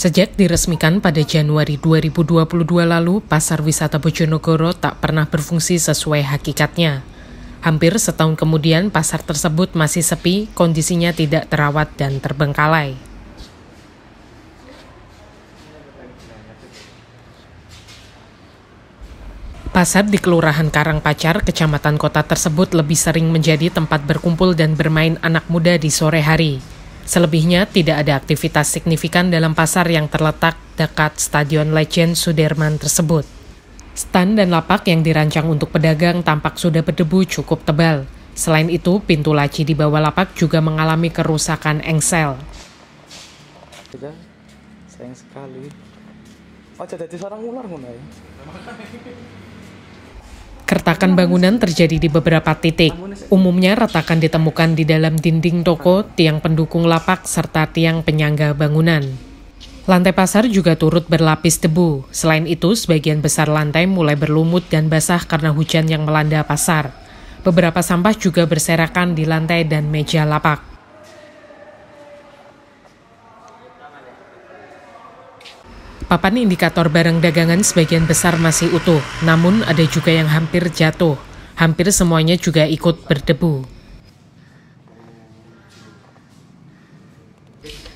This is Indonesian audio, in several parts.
Sejak diresmikan pada Januari 2022 lalu, pasar wisata Bojonegoro tak pernah berfungsi sesuai hakikatnya. Hampir setahun kemudian, pasar tersebut masih sepi, kondisinya tidak terawat dan terbengkalai. Pasar di Kelurahan Karangpacar, Kecamatan Kota tersebut lebih sering menjadi tempat berkumpul dan bermain anak muda di sore hari. Selebihnya, tidak ada aktivitas signifikan dalam pasar yang terletak dekat Stadion Legend Sudirman tersebut. Stan dan lapak yang dirancang untuk pedagang tampak sudah berdebu cukup tebal. Selain itu, pintu laci di bawah lapak juga mengalami kerusakan engsel. sayang sekali. Oh, jadi seorang ular ya. Kertakan bangunan terjadi di beberapa titik. Umumnya retakan ditemukan di dalam dinding toko, tiang pendukung lapak, serta tiang penyangga bangunan. Lantai pasar juga turut berlapis debu. Selain itu, sebagian besar lantai mulai berlumut dan basah karena hujan yang melanda pasar. Beberapa sampah juga berserakan di lantai dan meja lapak. Papan indikator barang dagangan sebagian besar masih utuh, namun ada juga yang hampir jatuh. Hampir semuanya juga ikut berdebu.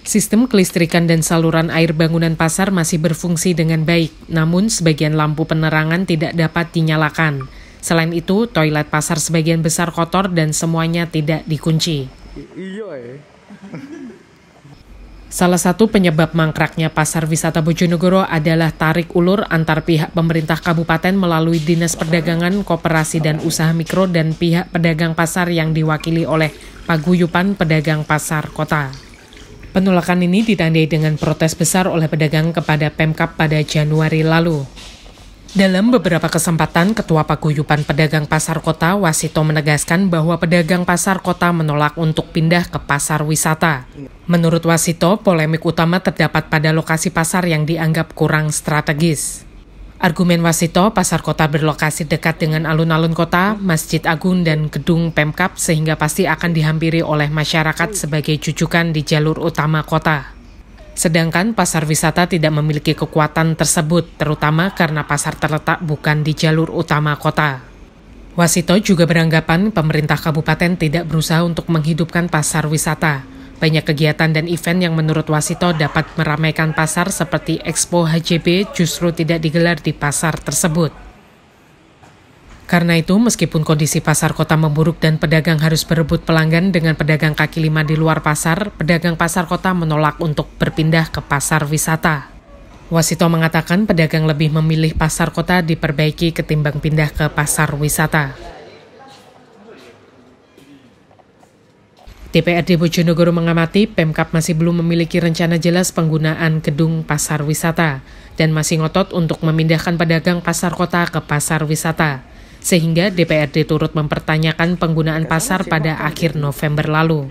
Sistem kelistrikan dan saluran air bangunan pasar masih berfungsi dengan baik, namun sebagian lampu penerangan tidak dapat dinyalakan. Selain itu, toilet pasar sebagian besar kotor dan semuanya tidak dikunci. Iya, eh. Salah satu penyebab mangkraknya pasar wisata Bojonegoro adalah tarik ulur antar pihak pemerintah kabupaten melalui Dinas Perdagangan, Koperasi dan Usaha Mikro dan pihak pedagang pasar yang diwakili oleh Paguyupan Pedagang Pasar Kota. Penolakan ini ditandai dengan protes besar oleh pedagang kepada Pemkap pada Januari lalu. Dalam beberapa kesempatan, Ketua Paguyupan Pedagang Pasar Kota, Wasito menegaskan bahwa pedagang pasar kota menolak untuk pindah ke pasar wisata. Menurut Wasito, polemik utama terdapat pada lokasi pasar yang dianggap kurang strategis. Argumen Wasito, pasar kota berlokasi dekat dengan alun-alun kota, Masjid Agung, dan gedung Pemkap sehingga pasti akan dihampiri oleh masyarakat sebagai cucukan di jalur utama kota. Sedangkan pasar wisata tidak memiliki kekuatan tersebut, terutama karena pasar terletak bukan di jalur utama kota. Wasito juga beranggapan pemerintah kabupaten tidak berusaha untuk menghidupkan pasar wisata. Banyak kegiatan dan event yang menurut Wasito dapat meramaikan pasar seperti Expo HJB justru tidak digelar di pasar tersebut. Karena itu, meskipun kondisi pasar kota memburuk dan pedagang harus berebut pelanggan dengan pedagang kaki lima di luar pasar, pedagang pasar kota menolak untuk berpindah ke pasar wisata. Wasito mengatakan pedagang lebih memilih pasar kota diperbaiki ketimbang pindah ke pasar wisata. DPRD Bojonegoro mengamati Pemkap masih belum memiliki rencana jelas penggunaan gedung pasar wisata dan masih ngotot untuk memindahkan pedagang pasar kota ke pasar wisata. Sehingga DPRD turut mempertanyakan penggunaan pasar pada akhir November lalu.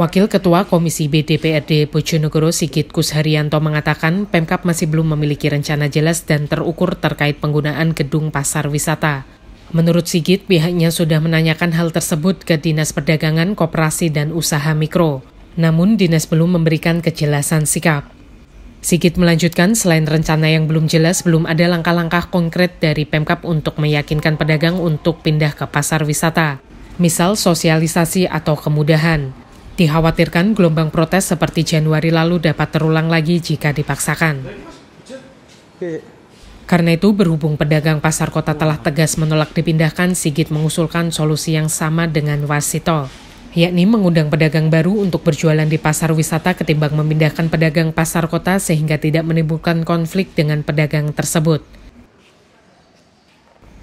Wakil Ketua Komisi B DPRD Bojonegoro Sigit Kusharyanto mengatakan Pemkap masih belum memiliki rencana jelas dan terukur terkait penggunaan gedung pasar wisata Menurut Sigit, pihaknya sudah menanyakan hal tersebut ke Dinas Perdagangan, Koperasi, dan Usaha Mikro. Namun, Dinas belum memberikan kejelasan sikap. Sigit melanjutkan, selain rencana yang belum jelas, belum ada langkah-langkah konkret dari Pemkap untuk meyakinkan pedagang untuk pindah ke pasar wisata, misal sosialisasi atau kemudahan. Dikhawatirkan gelombang protes seperti Januari lalu dapat terulang lagi jika dipaksakan. Karena itu, berhubung pedagang pasar kota telah tegas menolak dipindahkan, Sigit mengusulkan solusi yang sama dengan Wasito, yakni mengundang pedagang baru untuk berjualan di pasar wisata ketimbang memindahkan pedagang pasar kota sehingga tidak menimbulkan konflik dengan pedagang tersebut.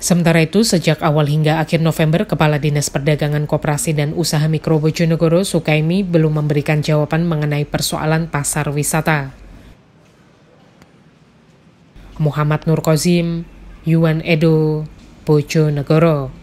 Sementara itu, sejak awal hingga akhir November, Kepala Dinas Perdagangan Koperasi dan Usaha Mikro Bojonegoro, Sukaimi, belum memberikan jawaban mengenai persoalan pasar wisata. Muhammad Nur Kozim, Yuan Edo, Bojo Negoro.